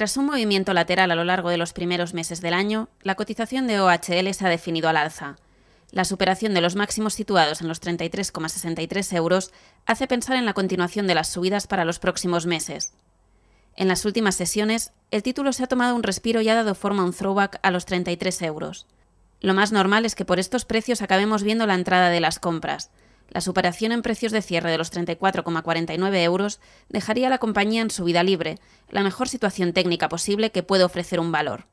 Tras un movimiento lateral a lo largo de los primeros meses del año, la cotización de OHL se ha definido al alza. La superación de los máximos situados en los 33,63 euros hace pensar en la continuación de las subidas para los próximos meses. En las últimas sesiones, el título se ha tomado un respiro y ha dado forma a un throwback a los 33 euros. Lo más normal es que por estos precios acabemos viendo la entrada de las compras, la superación en precios de cierre de los 34,49 euros dejaría a la compañía en su vida libre, la mejor situación técnica posible que puede ofrecer un valor.